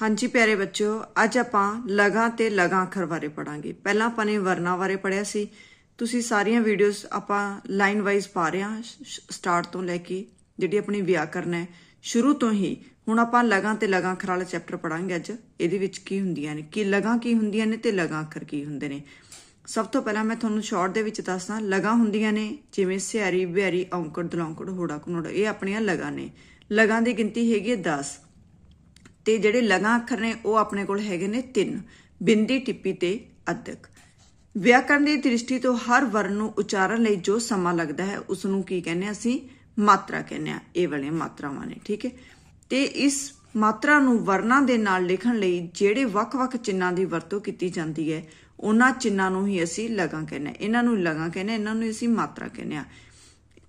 ਹਾਂਜੀ ਪਿਆਰੇ ਬੱਚਿਓ ਅੱਜ ਆਪਾਂ ਲਗਾ ਤੇ ਲਗਾ ਅੱਖਰ ਬਾਰੇ ਪੜਾਂਗੇ ਪਹਿਲਾਂ ਆਪਾਂ ਨੇ ਵਰਨਾ ਬਾਰੇ ਪੜਿਆ ਸੀ ਤੁਸੀਂ ਸਾਰੀਆਂ ਵੀਡੀਓਜ਼ ਆਪਾਂ ਲਾਈਨ ਵਾਈਜ਼ ਪਾ ਰਹੇ ਹਾਂ ਸਟਾਰਟ ਤੋਂ ਲੈ ਕੇ ਜਿਹੜੀ ਆਪਣੀ ਵਿਆਕਰਨ ਹੈ ਸ਼ੁਰੂ ਤੋਂ ਹੀ ਹੁਣ ਆਪਾਂ ਲਗਾ ਤੇ ਲਗਾ ਅੱਖਰ ਵਾਲਾ ਚੈਪਟਰ ਪੜਾਂਗੇ ਅੱਜ ਇਹਦੇ ਵਿੱਚ ਕੀ ਹੁੰਦੀਆਂ ਨੇ ਕੀ ਲਗਾ ਕੀ ਹੁੰਦੀਆਂ ਨੇ ਤੇ ਲਗਾ ਅੱਖਰ ਕੀ ਹੁੰਦੇ ਨੇ ਸਭ ਤੋਂ ਪਹਿਲਾਂ ਮੈਂ ਤੁਹਾਨੂੰ ਸ਼ਾਰਟ ਦੇ ਵਿੱਚ ਦੱਸਦਾ ਲਗਾ ਹੁੰਦੀਆਂ ਨੇ ਜਿਵੇਂ ਸਿਆਰੀ ਬਿਹਾਰੀ ਔਂਕੜ ਦਲੌਂਕੜ ਹੋੜਾ ਘਨੋੜਾ ਇਹ ਆਪਣੀਆਂ ਲਗਾ ਨੇ ਲਗਾ ਦੀ ਗਿਣਤੀ ਹੈਗੀ 10 ਤੇ ਜਿਹੜੇ ਲਗਾ ਅੱਖਰ ਨੇ ਉਹ ਆਪਣੇ ਕੋਲ ਹੈਗੇ ਨੇ ਤਿੰਨ ਬਿੰਦੀ ਟਿੱਪੀ ਤੇ ਅਦਕ ਵਿਆਕਰਨ ਦੀ ਦ੍ਰਿਸ਼ਟੀ ਤੋਂ ਹਰ ਵਰਨ ਨੂੰ ਉਚਾਰਨ ਲਈ ਜੋ ਸਮਾਂ ਲੱਗਦਾ ਹੈ ਉਸ ਨੂੰ ਕੀ ਕਹਿੰਦੇ ਅਸੀਂ ਮਾਤਰਾ ਕਹਿੰਦੇ ਆ ਇਹ ਵਾਲੇ ਮਾਤਰਾਵਾਂ ਨੇ ਠੀਕ ਹੈ ਤੇ ਇਸ ਮਾਤਰਾ ਨੂੰ ਵਰਨਾਂ ਦੇ ਨਾਲ ਲਿਖਣ ਲਈ ਜਿਹੜੇ ਵੱਖ-ਵੱਖ ਚਿੰਨਾਂ ਦੀ ਵਰਤੋਂ ਕੀਤੀ ਜਾਂਦੀ ਹੈ ਉਹਨਾਂ ਚਿੰਨਾਂ ਨੂੰ ਹੀ ਅਸੀਂ ਲਗਾ ਕਹਿੰਦੇ ਆ ਇਹਨਾਂ ਨੂੰ ਲਗਾ ਕਹਿੰਦੇ ਇਹਨਾਂ ਨੂੰ ਅਸੀਂ ਮਾਤਰਾ ਕਹਿੰਦੇ ਆ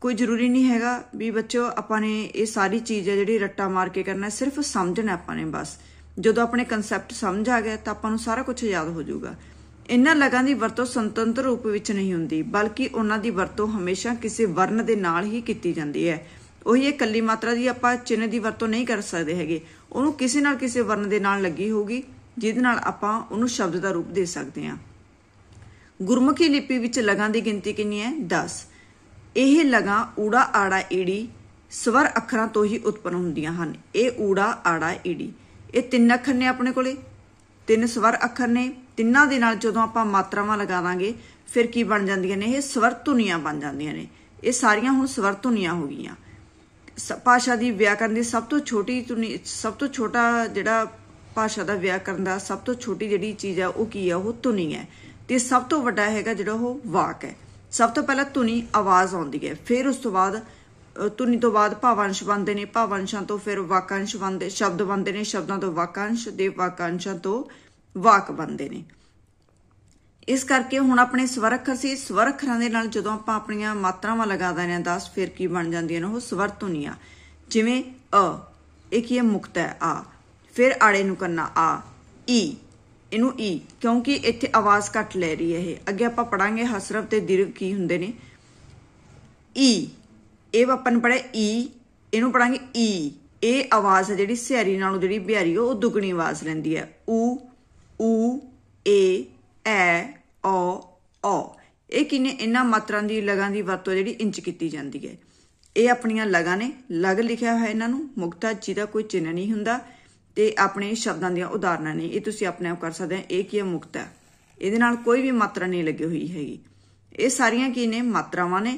ਕੋਈ ਜ਼ਰੂਰੀ ਨਹੀਂ ਹੈਗਾ ਵੀ ਬੱਚਿਓ ਆਪਾਂ ਨੇ ਇਹ ਸਾਰੀ ਚੀਜ਼ ਹੈ ਜਿਹੜੀ ਰੱਟਾ ਮਾਰ ਕੇ ਕਰਨਾ ਸਿਰਫ ਸਮਝਣਾ ਆਪਾਂ ਨੇ ਬਸ ਜਦੋਂ ਆਪਣੇ ਕਨਸੈਪਟ ਸਮਝ ਆ ਗਿਆ ਤਾਂ ਆਪਾਂ ਨੂੰ ਸਾਰਾ ਕੁਝ ਯਾਦ ਹੋ ਜਾਊਗਾ ਇਹਨਾਂ ਲਗਾਂ ਦੀ ਵਰਤੋਂ ਸੁਤੰਤਰ ਰੂਪ ਵਿੱਚ ਨਹੀਂ ਹੁੰਦੀ ਬਲਕਿ ਉਹਨਾਂ ਦੀ ਵਰਤੋਂ ਹਮੇਸ਼ਾ ਕਿਸੇ ਵਰਨ ਦੇ ਨਾਲ ਹੀ ਕੀਤੀ ਜਾਂਦੀ ਹੈ ਉਹੀ ਇਹ ਕੱਲੀ ਮਾਤਰਾ ਦੀ ਆਪਾਂ ਚਿੰਨ੍ਹ ਦੀ ਵਰਤੋਂ ਨਹੀਂ ਕਰ ਸਕਦੇ ਹੈਗੇ ਉਹਨੂੰ ਕਿਸੇ ਨਾਲ ਕਿਸੇ ਵਰਨ ਦੇ ਨਾਲ ਲੱਗੀ ਹੋਊਗੀ ਜਿਹਦੇ ਨਾਲ ਆਪਾਂ ਉਹਨੂੰ ਸ਼ਬਦ ਦਾ ਰੂਪ ਦੇ ਸਕਦੇ ਹਾਂ ਗੁਰਮੁਖੀ ਲਿਪੀ ਵਿੱਚ ਲਗਾਂ ਦੀ ਗਿਣਤੀ ਕਿੰਨੀ ਹੈ 10 ਇਹ ਲਗਾ ਊੜਾ ਆੜਾ ਈੜੀ ਸਵਰ ਅੱਖਰਾਂ ਤੋਂ ਹੀ ਉਤਪੰਨ ਹੁੰਦੀਆਂ ਹਨ ਇਹ ਊੜਾ ਆੜਾ ਈੜੀ ਇਹ ਤਿੰਨ ਅੱਖਰ ਨੇ ਆਪਣੇ ਕੋਲੇ ਤਿੰਨ ਸਵਰ ਅੱਖਰ ਨੇ ਤਿੰਨਾਂ ਦੇ ਨਾਲ ਜਦੋਂ ਆਪਾਂ ਮਾਤਰਾਵਾਂ ਲਗਾਵਾਂਗੇ ਫਿਰ ਕੀ ਬਣ ਜਾਂਦੀਆਂ ਨੇ ਇਹ ਸਵਰ ਧੁਨੀਆਂ ਬਣ ਜਾਂਦੀਆਂ ਨੇ ਇਹ ਸਾਰੀਆਂ ਹੁਣ ਸਵਰ ਧੁਨੀਆਂ ਹੋ ਗਈਆਂ ਭਾਸ਼ਾ ਦੀ ਵਿਆਕਰਨ ਦੀ ਸਭ ਤੋਂ ਛੋਟੀ ਧੁਨੀ ਸਭ ਤੋਂ ਛੋਟਾ ਜਿਹੜਾ ਭਾਸ਼ਾ ਦਾ ਵਿਆਕਰਨ ਦਾ ਸਭ ਤੋਂ ਛੋਟੀ ਜਿਹੜੀ ਚੀਜ਼ ਆ ਉਹ ਕੀ ਆ ਉਹ ਧੁਨੀ ਹੈ ਤੇ ਸਭ ਤੋਂ ਵੱਡਾ ਹੈਗਾ ਜਿਹੜਾ ਉਹ ਵਾਕ ਹੈ ਸਭ ਤੋਂ ਪਹਿਲਾਂ ਧੁਨੀ ਆਵਾਜ਼ ਆਉਂਦੀ ਹੈ ਫਿਰ ਉਸ ਤੋਂ ਬਾਅਦ ਧੁਨੀ ਤੋਂ ਬਾਅਦ ਭਾਵਾਂਸ਼ ਬਣਦੇ ਨੇ ਭਾਵਾਂਸ਼ਾਂ ਤੋਂ ਫਿਰ ਵਾਕਾਂਸ਼ ਬਣਦੇ ਸ਼ਬਦ ਬਣਦੇ ਨੇ ਸ਼ਬਦਾਂ ਤੋਂ ਵਾਕਾਂਸ਼ ਦੇ ਵਾਕਾਂਸ਼ਾਂ ਤੋਂ ਵਾਕ ਬਣਦੇ ਨੇ ਇਸ ਕਰਕੇ ਹੁਣ ਆਪਣੇ ਸਵਰ ਅੱਖਰ ਸੀ ਸਵਰ ਅੱਖਰਾਂ ਦੇ ਨਾਲ ਜਦੋਂ ਆਪਾਂ ਆਪਣੀਆਂ ਮਾਤਰਾਵਾਂ ਲਗਾ ਦਿੰਦੇ ਹਾਂ 10 ਫਿਰ ਕੀ ਬਣ ਜਾਂਦੀਆਂ ਨੇ ਉਹ ਸਵਰ ਧੁਨੀਆਂ ਜਿਵੇਂ ਅ ਇਹ ਕੀ ਹੈ ਮੁਕਤ ਹੈ ਆ ਫਿਰ ਆੜੇ ਨੂੰ ਕਰਨਾ ਆ ਈ ਇਹਨੂੰ ਈ e, ਕਿਉਂਕਿ ਇੱਥੇ ਆਵਾਜ਼ ਘੱਟ ਲੈ ਰਹੀ ਹੈ ਇਹ ਅੱਗੇ ਆਪਾਂ ਪੜਾਂਗੇ ਹਸਰਫ ਤੇ ਦੀਰਘ ਕੀ ਹੁੰਦੇ ਨੇ ਈ e, ਇਹ ਆਪਾਂ ਪੜਿਆ ਈ e, ਇਹਨੂੰ ਪੜਾਂਗੇ ਈ ਇਹ ਆਵਾਜ਼ ਹੈ ਜਿਹੜੀ ਸਿਆਰੀ ਨਾਲੋਂ ਜਿਹੜੀ ਬਿਹਾਰੀ ਉਹ ਦੁਗਣੀ ਆਵਾਜ਼ ਲੈਂਦੀ ਹੈ ਊ ਊ ਏ ਐ ਔ ਔ ਇਹ ਕਿਨੇ ਇਹਨਾਂ ਮਾਤਰਾਂ ਦੀ ਲਗਾਂ ਦੀ ਵਰਤੋਂ ਜਿਹੜੀ ਇੰਚ ਕੀਤੀ ਜਾਂਦੀ ਹੈ ਇਹ ਆਪਣੀਆਂ ਲਗਾਂ ਨੇ ਲਗ ਲਿਖਿਆ ਹੋਇਆ ਇਹਨਾਂ ਨੂੰ ਮੁਕਤਾ ਜੀ ਦਾ ਕੋਈ ਚਿੰਨ੍ਹ ਨਹੀਂ ਹੁੰਦਾ ਤੇ ਆਪਣੇ ਸ਼ਬਦਾਂ ਦੀਆਂ ਉਦਾਹਰਨਾਂ ਨੇ ਇਹ ਤੁਸੀਂ ਆਪਣੇ ਆਪ ਕਰ ਸਕਦੇ ਆ ਇਹ ਕੀ ਹੈ ਮੁਕਤ ਹੈ ਇਹਦੇ ਨਾਲ ਕੋਈ ਵੀ ਮਾਤਰਾ ਨਹੀਂ ਲੱਗੀ ਹੋਈ ਹੈਗੀ ਇਹ ਸਾਰੀਆਂ ਕੀ ਨੇ ਮਾਤਰਾਵਾਂ ਨੇ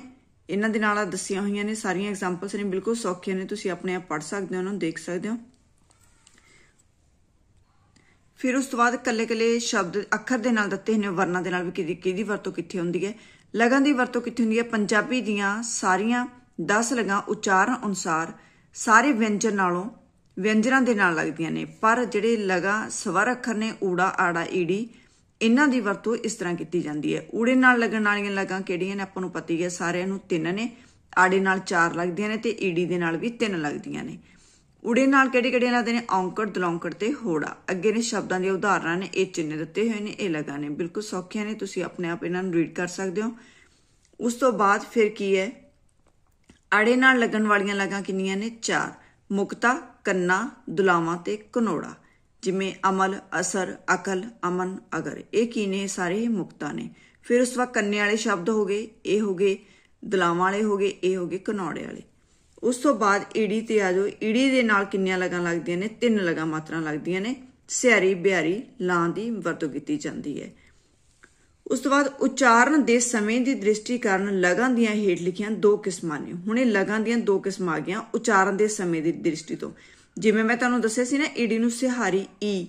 ਇਹਨਾਂ ਦੇ ਨਾਲ ਦੱਸੀਆਂ ਹੋਈਆਂ ਨੇ ਸਾਰੀਆਂ ਐਗਜ਼ਾਮਪਲਸ ਨੇ ਬਿਲਕੁਲ ਸੌਖੀਆਂ ਨੇ ਤੁਸੀਂ ਆਪਣੇ ਆਪ ਪੜ ਸਕਦੇ ਹੋ ਉਹਨਾਂ ਨੂੰ ਦੇਖ ਸਕਦੇ ਹੋ ਫਿਰ ਉਸ ਤੋਂ ਬਾਅਦ ਕੱਲੇ-ਕੱਲੇ ਸ਼ਬਦ ਅੱਖਰ ਦੇ ਨਾਲ ਦਿੱਤੇ ਨੇ ਵਰਨਾ ਦੇ ਨਾਲ ਵੀ ਕਿਹਦੀ ਕਿਹਦੀ ਵਰਤੋਂ ਕਿੱਥੇ ਹੁੰਦੀ ਹੈ ਲਗਾਂ ਦੀ ਵਰਤੋਂ ਕਿੱਥੇ ਹੁੰਦੀ ਹੈ ਪੰਜਾਬੀ ਦੀਆਂ ਸਾਰੀਆਂ 10 ਲਗਾਂ ਉਚਾਰਨ ਅਨੁਸਾਰ ਸਾਰੇ ਵਿਅੰਜਨ ਨਾਲੋਂ ਵਿਅੰਜਨਾਂ ਦੇ ਨਾਲ ਲੱਗਦੀਆਂ ਨੇ ਪਰ ਜਿਹੜੇ ਲਗਾ ਸਵਰ ਅੱਖਰ ਨੇ ਊੜਾ ਆੜਾ ਈੜੀ ਇਹਨਾਂ ਦੀ ਵਰਤੋਂ ਇਸ ਤਰ੍ਹਾਂ ਕੀਤੀ ਜਾਂਦੀ ਹੈ ਊੜੇ ਨਾਲ ਲੱਗਣ ਵਾਲੀਆਂ ਲਗਾਂ ਕਿਹੜੀਆਂ ਨੇ ਆਪਾਂ ਨੂੰ ਪਤਾ ਹੀ ਹੈ ਸਾਰਿਆਂ ਨੂੰ ਤਿੰਨ ਨੇ ਆੜੇ ਨਾਲ ਚਾਰ ਲੱਗਦੀਆਂ ਨੇ ਤੇ ਈੜੀ ਦੇ ਨਾਲ ਵੀ ਤਿੰਨ ਲੱਗਦੀਆਂ ਨੇ ਊੜੇ ਨਾਲ ਕਿਹੜੇ ਕਿਹੜੇ ਲੱਗਦੇ ਨੇ ਔਂਕੜ ਦਲੌਂਕੜ ਤੇ ਹੋੜਾ ਅੱਗੇ ਨੇ ਸ਼ਬਦਾਂ ਦੇ ਉਦਾਹਰਣਾਂ ਨੇ ਇਹ ਚਿੰਨ ਦਿੱਤੇ ਹੋਏ ਨੇ ਇਹ ਲਗਾਂ ਨੇ ਬਿਲਕੁਲ ਸੌਖੀਆਂ ਨੇ ਤੁਸੀਂ ਆਪਣੇ ਆਪ ਇਹਨਾਂ ਨੂੰ ਰੀਡ ਕਰ ਸਕਦੇ ਹੋ ਉਸ ਤੋਂ ਬਾਅਦ ਫਿਰ ਕੀ ਹੈ ਆੜੇ ਨਾਲ ਲੱਗਣ ਵਾਲੀਆਂ ਲਗਾਂ ਕਿੰਨੀਆਂ ਨੇ ਚਾਰ ਮੁਕਤਾ ਕੰਨਾ ਦੁਲਾਵਾਂ ਤੇ ਕਨੋੜਾ ਜਿਵੇਂ ਅਮਲ ਅਸਰ ਅਕਲ ਅਮਨ ਅਗਰ ਇਹ ਕੀ ਨੇ ਸਾਰੇ ਮੁਕਤਾ ਨੇ ਫਿਰ ਉਸ ਵਕ ਕੰਨੇ ਵਾਲੇ ਸ਼ਬਦ ਹੋ ਗਏ ਇਹ ਹੋ ਗਏ ਦੁਲਾਵਾਂ ਵਾਲੇ ਹੋ ਗਏ ਇਹ ਹੋ ਗਏ ਕਨੋੜੇ ਵਾਲੇ ਉਸ ਤੋਂ ਬਾਅਦ ਈੜੀ ਤੇ ਆ ਜਾਓ ਈੜੀ ਦੇ ਨਾਲ ਕਿੰਨੀਆਂ ਲਗਾਂ ਲੱਗਦੀਆਂ ਨੇ ਤਿੰਨ ਲਗਾਂ ਮਾਤਰਾ ਲੱਗਦੀਆਂ ਨੇ ਸਿਆਰੀ ਬਿਆਰੀ ਲਾਂ ਦੀ ਵਰਤੋਂ ਕੀਤੀ ਜਾਂਦੀ ਹੈ ਉਸ ਤੋਂ ਬਾਅਦ ਉਚਾਰਨ ਦੇ ਸਮੇਂ ਦੀ ਦ੍ਰਿਸ਼ਟੀ ਕਾਰਨ ਲਗਾਂ ਦੀਆਂ ਹੇਠ ਲਿਖੀਆਂ ਦੋ ਕਿਸਮਾਂ ਨੇ ਹੁਣੇ ਲਗਾਂ ਦੀਆਂ ਦੋ ਕਿਸਮਾਂ ਆ ਗਈਆਂ ਉਚਾਰਨ ਦੇ ਸਮੇਂ ਦੀ ਦ੍ਰਿਸ਼ਟੀ ਤੋਂ ਜਿਵੇਂ ਮੈਂ ਤੁਹਾਨੂੰ ਦੱਸਿਆ ਸੀ ਨਾ ਈਡੀ ਨੂੰ ਸਿਹਾਰੀ ਈ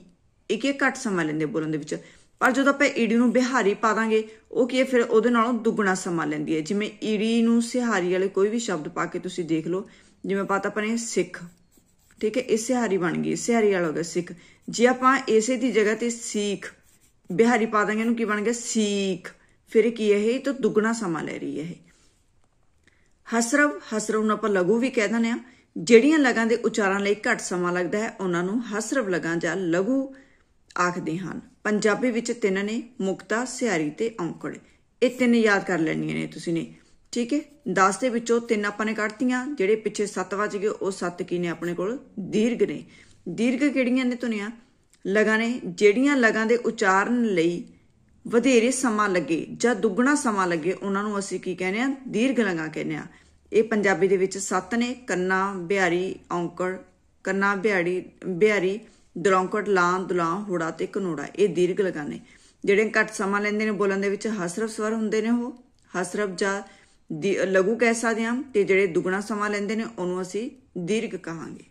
ਇੱਕ ਇੱਕ ਘੱਟ ਸਮਾਂ ਲੈਂਦੇ ਬੋਲਣ ਦੇ ਵਿੱਚ ਪਰ ਜਦੋਂ ਆਪਾਂ ਈਡੀ ਨੂੰ ਬਿਹਾਰੀ ਪਾ ਦਾਂਗੇ ਉਹ ਕੀ ਹੈ ਫਿਰ ਉਹਦੇ ਨਾਲੋਂ ਦੁੱਗਣਾ ਸਮਾਂ ਲੈਂਦੀ ਹੈ ਜਿਵੇਂ ਈਡੀ ਨੂੰ ਸਿਹਾਰੀ ਵਾਲੇ ਕੋਈ ਵੀ ਸ਼ਬਦ ਪਾ ਕੇ ਤੁਸੀਂ ਦੇਖ ਲਓ ਜਿਵੇਂ ਪਾਤਾ ਆਪਣੇ ਸਿੱਖ ਠੀਕ ਹੈ ਇਹ ਸਿਹਾਰੀ ਬਣ ਗਈ ਸਿਹਾਰੀ ਵਾਲਾ ਹੋ ਗਿਆ ਸਿੱਖ ਜੇ ਆਪਾਂ ਇਸੇ ਦੀ ਜਗ੍ਹਾ ਤੇ ਸਿੱਖ ਬਿਹਾਰੀ ਪਾ ਦਾਂਗੇ ਇਹਨੂੰ ਕੀ ਬਣ ਗਿਆ ਸੀਖ ਫਿਰ ਕੀ ਹੈ ਇਹ ਤਾਂ ਦੁੱਗਣਾ ਸਮਾਂ ਲੈ ਰਹੀ ਹੈ ਇਹ ਹਸਰਵ ਹਸਰਵ ਨੂੰ ਆਪਾਂ ਲਘੂ ਵੀ ਕਹਿ ਦਿੰਦੇ ਆ ਜਿਹੜੀਆਂ ਲਗਾਂ ਦੇ ਉਚਾਰਨ ਲਈ ਘੱਟ ਸਮਾਂ ਲੱਗਦਾ ਹੈ ਉਹਨਾਂ ਨੂੰ ਹਸਰਵ ਲਗਾਂ ਜਾਂ ਲਘੂ ਆਖਦੇ ਹਨ ਪੰਜਾਬੀ ਵਿੱਚ ਤਿੰਨ ਨੇ ਮੁਕਤਾ ਸਿਆਰੀ ਤੇ ਔਂਕੜ ਇਹ ਤਿੰਨ ਯਾਦ ਕਰ ਲੈਣੀਆਂ ਨੇ ਤੁਸੀਂ ਨੇ ਠੀਕ ਹੈ 10 ਦੇ ਵਿੱਚੋਂ ਤਿੰਨ ਆਪਾਂ ਨੇ ਕੱਢਤੀਆਂ ਜਿਹੜੇ ਪਿੱਛੇ 7 ਵਜ ਗਏ ਉਹ 7 ਕੀ ਨੇ ਆਪਣੇ ਕੋਲ ਦੀਰਘ ਨੇ ਦੀਰਘ ਕਿਹੜੀਆਂ ਨੇ ਤੁਨੀਆਂ ਲਗਾਂ ਨੇ ਜਿਹੜੀਆਂ ਲਗਾਂ ਦੇ ਉਚਾਰਨ ਲਈ ਵਧੇਰੇ ਸਮਾਂ ਲੱਗੇ ਜਾਂ ਦੁੱਗਣਾ ਸਮਾਂ ਲੱਗੇ ਉਹਨਾਂ ਨੂੰ ਅਸੀਂ ਕੀ ਕਹਿੰਦੇ ਆ ਦੀਰਘ ਲਗਾਂ ਕਹਿੰਦੇ ਆ ਇਹ ਪੰਜਾਬੀ ਦੇ ਵਿੱਚ ਸੱਤ ਨੇ ਕੰਨਾ ਬਿਹਾਰੀ ਔਂਕੜ ਕੰਨਾ ਬਿਹਾਰੀ ਬਿਹਾਰੀ ਦਰੌਂਕੜ ਲਾਂ ਦੁਲਾਂ ਹੁੜਾ ਤੇ ਕਨੋੜਾ ਇਹ ਦੀਰਘ ਲਗਾਂ ਨੇ ਜਿਹੜੇ ਘੱਟ ਸਮਾਂ ਲੈਂਦੇ ਨੇ ਬੋਲਣ ਦੇ ਵਿੱਚ ਹਸਰਫ ਸਵਰ ਹੁੰਦੇ ਨੇ ਉਹ ਹਸਰਫ ਜਾਂ ਲਘੂ ਕਹਿ ਸਕਦੇ ਆ ਤੇ ਜਿਹੜੇ ਦੁੱਗਣਾ ਸਮਾਂ ਲੈਂਦੇ ਨੇ ਉਹਨੂੰ ਅਸੀਂ ਦੀਰਘ ਕਹਾਂਗੇ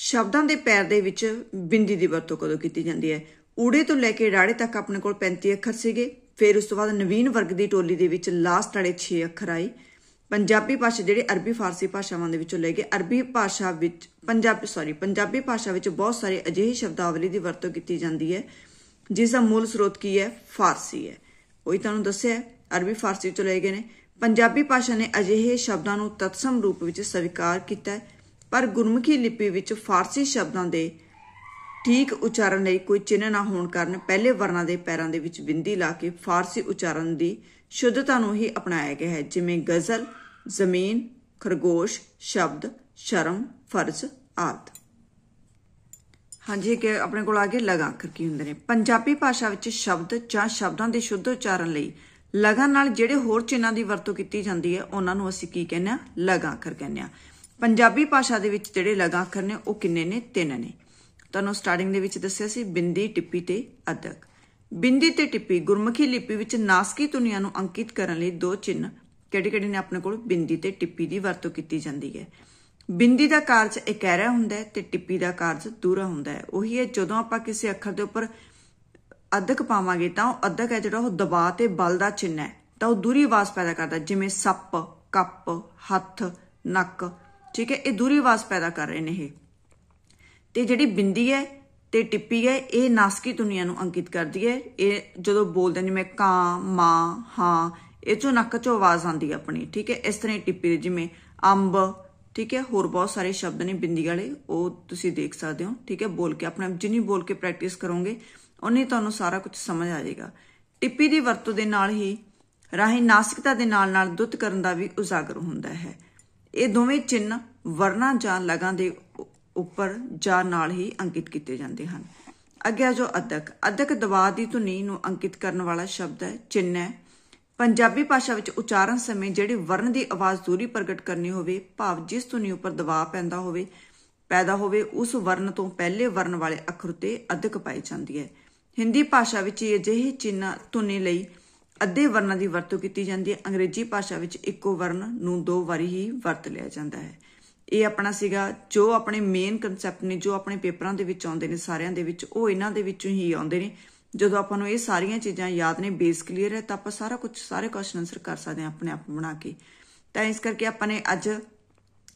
ਸ਼ਬਦਾਂ ਦੇ ਪੈਰ ਦੇ ਵਿੱਚ ਬਿੰਦੀ ਦੀ ਵਰਤੋਂ ਕਦੋਂ ਕੀਤੀ ਜਾਂਦੀ ਹੈ ਊੜੇ ਤੋਂ ਲੈ ਕੇ ਰਾੜੇ ਤੱਕ ਆਪਣੇ ਕੋਲ 35 ਅੱਖਰ ਸੀਗੇ ਫਿਰ ਉਸ ਤੋਂ ਬਾਅਦ ਨਵੀਨ ਵਰਗ ਦੀ ਟੋਲੀ ਦੇ ਵਿੱਚ ਲਾਸਟ ਵਾਲੇ 6 ਅੱਖਰ ਆਏ ਪੰਜਾਬੀ ਭਾਸ਼ਾ ਜਿਹੜੇ ਅਰਬੀ ਫਾਰਸੀ ਭਾਸ਼ਾਵਾਂ ਦੇ ਵਿੱਚੋਂ ਲੈ ਕੇ ਅਰਬੀ ਭਾਸ਼ਾ ਵਿੱਚ ਪੰਜਾਬੀ ਸੌਰੀ ਪੰਜਾਬੀ ਭਾਸ਼ਾ ਵਿੱਚ ਬਹੁਤ ਸਾਰੇ ਅਜਿਹੇ ਸ਼ਬਦਾਵਲੀ ਦੀ ਵਰਤੋਂ ਕੀਤੀ ਜਾਂਦੀ ਹੈ ਜਿਸ ਦਾ ਮੂਲ ਸਰੋਤ ਕੀ ਹੈ ਫਾਰਸੀ ਹੈ ਉਹੀ ਤੁਹਾਨੂੰ ਦੱਸਿਆ ਅਰਬੀ ਫਾਰਸੀ ਤੋਂ ਲਏ ਗਏ ਨੇ ਪੰਜਾਬੀ ਭਾਸ਼ਾ ਨੇ ਅਜਿਹੇ ਸ਼ਬਦਾਂ ਨੂੰ ਤਤਸਮ ਰੂਪ ਵਿੱਚ ਸਵੀਕਾਰ ਕੀਤਾ ਹੈ ਪਰ ਗੁਰਮੁਖੀ ਲਿਪੀ ਵਿੱਚ ਫਾਰਸੀ ਸ਼ਬਦਾਂ ਦੇ ਠੀਕ ਉਚਾਰਨ ਲਈ ਕੋਈ ਚਿੰਨ੍ਹ ਨਾ ਹੋਣ ਕਾਰਨ ਪਹਿਲੇ ਵਰਣਾਂ ਦੇ ਪੈਰਾਂ ਦੇ ਵਿੱਚ ਬਿੰਦੀ ਲਾ ਕੇ ਫਾਰਸੀ ਉਚਾਰਨ ਦੀ ਸ਼ੁੱਧਤਾ ਨੂੰ ਹੀ ਅਪਣਾਇਆ ਗਿਆ ਹੈ ਜਿਵੇਂ ਗਜ਼ਲ ਜ਼ਮੀਨ ਖਰਗੋਸ਼ ਸ਼ਬਦ ਸ਼ਰਮ ਫਰਜ਼ ਆਦ ਹਾਂਜੀ ਕਿ ਆਪਣੇ ਕੋਲ ਆ ਲਗਾ ਲਗਾਂਕਰ ਕੀ ਹੁੰਦੇ ਨੇ ਪੰਜਾਬੀ ਭਾਸ਼ਾ ਵਿੱਚ ਸ਼ਬਦ ਜਾਂ ਸ਼ਬਦਾਂ ਦੇ ਸ਼ੁੱਧ ਉਚਾਰਨ ਲਈ ਲਗਾ ਨਾਲ ਜਿਹੜੇ ਹੋਰ ਚਿੰਨ੍ਹਾਂ ਦੀ ਵਰਤੋਂ ਕੀਤੀ ਜਾਂਦੀ ਹੈ ਉਹਨਾਂ ਨੂੰ ਅਸੀਂ ਕੀ ਕਹਿੰਦੇ ਆ ਲਗਾਂਕਰ ਕਹਿੰਦੇ ਆ ਪੰਜਾਬੀ ਭਾਸ਼ਾ ਦੇ ਵਿੱਚ ਜਿਹੜੇ ਲਗਾਖਰ ਨੇ ਉਹ ਕਿੰਨੇ ਨੇ ਤਿੰਨ ਨੇ ਤੁਹਾਨੂੰ ਸਟਾਰਟਿੰਗ ਦੇ ਵਿੱਚ ਦੱਸਿਆ ਸੀ ਬਿੰਦੀ ਟਿੱਪੀ ਤੇ ਅਦਕ ਬਿੰਦੀ ਤੇ ਟਿੱਪੀ ਗੁਰਮੁਖੀ ਲਿਪੀ ਵਿੱਚ ਨਾਸਕੀ ਧੁਨੀਆਂ ਨੂੰ ਅੰਕਿਤ ਕਰਨ ਲਈ ਦੋ ਚਿੰਨ ਕਿਹੜੇ-ਕਿਹੜੇ ਨੇ ਆਪਣੇ ਕੋਲ ਬਿੰਦੀ ਤੇ ਟਿੱਪੀ ਦੀ ਵਰਤੋਂ ਕੀਤੀ ਜਾਂਦੀ ਹੈ ਬਿੰਦੀ ਦਾ ਕਾਰਜ ਇਕਹਿਰਾ ਹੁੰਦਾ ਹੈ ਤੇ ਟਿੱਪੀ ਦਾ ਕਾਰਜ ਦੂਰਾ ਹੁੰਦਾ ਹੈ ਉਹੀ ਹੈ ਜਦੋਂ ਆਪਾਂ ਕਿਸੇ ਅੱਖਰ ਦੇ ਉੱਪਰ ਅਦਕ ਪਾਵਾਂਗੇ ਤਾਂ ਉਹ ਅਦਕ ਹੈ ਜਿਹੜਾ ਉਹ ਦਬਾਅ ਤੇ ਬਲ ਦਾ ਚਿੰਨ ਹੈ ਤਾਂ ਉਹ ਦੂਰੀ ਆਵਾਜ਼ ਪੈਦਾ ਕਰਦਾ ਜਿਵੇਂ ਸੱਪ ਕੱਪ ਹੱਥ ਨੱਕ ਠੀਕ ਹੈ ਇਹ ਦੂਰੀ ਆਵਾਜ਼ ਪੈਦਾ ਕਰ ਰਹੇ ਨੇ ਇਹ ਤੇ ਜਿਹੜੀ ਬਿੰਦੀ ਹੈ ਤੇ ਟਿੱਪੀ ਹੈ ਇਹ ਨਾਸਕੀ ਦੁਨੀਆ ਨੂੰ ਅੰਕਿਤ ਕਰਦੀ ਹੈ ਇਹ ਜਦੋਂ ਬੋਲਦੇ ਨੇ ਮੈਂ ਕਾਂ ਮਾਂ ਹਾਂ ਇਹ ਚੋਂ ਨੱਕ ਚੋਂ ਆਵਾਜ਼ ਆਉਂਦੀ ਹੈ ਆਪਣੀ ਠੀਕ ਹੈ ਇਸ ਤਰ੍ਹਾਂ ਟਿੱਪੀ ਦੇ ਜਿਵੇਂ ਅੰਬ ਠੀਕ ਹੈ ਹੋਰ ਬਹੁਤ ਸਾਰੇ ਸ਼ਬਦ ਨੇ ਬਿੰਦੀ ਵਾਲੇ ਉਹ ਤੁਸੀਂ ਦੇਖ ਸਕਦੇ ਹੋ ਠੀਕ ਹੈ ਬੋਲ ਕੇ ਆਪਣਾ ਜਿੰਨੀ ਬੋਲ ਕੇ ਪ੍ਰੈਕਟਿਸ ਕਰੋਗੇ ਉਨੀ ਤੁਹਾਨੂੰ ਸਾਰਾ ਕੁਝ ਸਮਝ ਆ ਜਾਏਗਾ ਟਿੱਪੀ ਦੀ ਵਰਤੋਂ ਦੇ ਨਾਲ ਹੀ ਰਾਹੀਂ ਨਾਸਿਕਤਾ ਦੇ ਨਾਲ ਨਾਲ ਦੁੱਤ ਕਰਨ ਦਾ ਵੀ ਉਜਾਗਰ ਹੁੰਦਾ ਹੈ ਇਹ ਦੋਵੇਂ ਚਿੰਨ ਵਰਣਾ ਜਾਂ ਲਗਾਂ ਦੇ ਉੱਪਰ ਜਾਂ ਨਾਲ ਹੀ ਅੰਕਿਤ ਕੀਤੇ ਜਾਂਦੇ ਹਨ ਅੱਗੇ ਜੋ ਅਦਕ ਅਦਕ ਦਵਾ ਦੀ ਧੁਨੀ ਨੂੰ ਅੰਕਿਤ ਕਰਨ ਵਾਲਾ ਸ਼ਬਦ ਹੈ ਚਿੰਨ ਹੈ ਪੰਜਾਬੀ ਭਾਸ਼ਾ ਵਿੱਚ ਉਚਾਰਨ ਸਮੇਂ ਜਿਹੜੀ ਵਰਨ ਦੀ ਆਵਾਜ਼ ਦੂਰੀ ਪ੍ਰਗਟ ਕਰਨੀ ਹੋਵੇ ਭਾਵ ਜਿਸ ਧੁਨੀ ਉੱਪਰ ਦਬਾਅ ਪੈਂਦਾ ਹੋਵੇ ਪੈਦਾ ਹੋਵੇ ਉਸ ਵਰਨ ਤੋਂ ਪਹਿਲੇ ਵਰਨ ਵਾਲੇ ਅੱਖਰ ਉਤੇ ਅਦਕ ਪਾਈ ਜਾਂਦੀ ਹੈ ਹਿੰਦੀ ਭਾਸ਼ਾ ਵਿੱਚ ਇਹ ਅਜਿਹੇ ਚਿੰਨ ਧੁਨੀ ਲਈ ਅੱਧੇ ਵਰਨਾਂ ਦੀ ਵਰਤੋਂ ਕੀਤੀ ਜਾਂਦੀ ਹੈ ਅੰਗਰੇਜ਼ੀ ਭਾਸ਼ਾ ਵਿੱਚ ਇੱਕੋ ਵਰਨ ਨੂੰ ਦੋ ਵਾਰੀ ਹੀ ਵਰਤ ਲਿਆ ਜਾਂਦਾ ਹੈ ਇਹ ਆਪਣਾ ਸੀਗਾ ਜੋ ਆਪਣੇ ਮੇਨ ਕਨਸੈਪਟ ਨੇ ਜੋ ਆਪਣੇ ਪੇਪਰਾਂ ਦੇ ਵਿੱਚ ਆਉਂਦੇ ਨੇ ਸਾਰਿਆਂ ਦੇ ਵਿੱਚ ਉਹ ਇਹਨਾਂ ਦੇ ਵਿੱਚੋਂ ਹੀ ਆਉਂਦੇ ਨੇ ਜਦੋਂ ਆਪਾਂ ਨੂੰ ਇਹ ਸਾਰੀਆਂ ਚੀਜ਼ਾਂ ਯਾਦ ਨੇ ਬੇਸ ਕਲੀਅਰ ਹੈ ਤਾਂ ਆਪਾਂ ਸਾਰਾ ਕੁਝ ਸਾਰੇ ਕੁਐਸਚਨ ਆਨਸਰ ਕਰ ਸਕਦੇ ਹਾਂ ਆਪਣੇ ਆਪ ਬਣਾ ਕੇ ਤਾਂ ਇਸ ਕਰਕੇ ਆਪਾਂ ਨੇ ਅੱਜ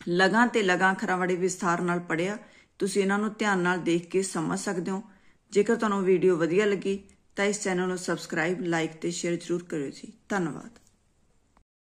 ਲਗਾਂ ਤੇ ਲਗਾਂ ਅੱਖਰਾਂ ਬੜੇ ਵਿਸਥਾਰ ਨਾਲ ਪੜਿਆ ਤੁਸੀਂ ਇਹਨਾਂ ਨੂੰ ਧਿਆਨ ਨਾਲ ਦੇਖ ਕੇ ਸਮਝ ਸਕਦੇ ਹੋ ਜੇਕਰ ਤੁਹਾਨੂੰ ਵੀਡੀਓ ਵਧੀਆ ਲੱਗੀ ਤਾਂ ਇਸ ਚੈਨਲ ਨੂੰ ਸਬਸਕ੍ਰਾਈਬ ਲਾਈਕ ਤੇ ਸ਼ੇਅਰ ਜ਼ਰੂਰ ਕਰਿਓ ਜੀ ਧੰਨਵਾਦ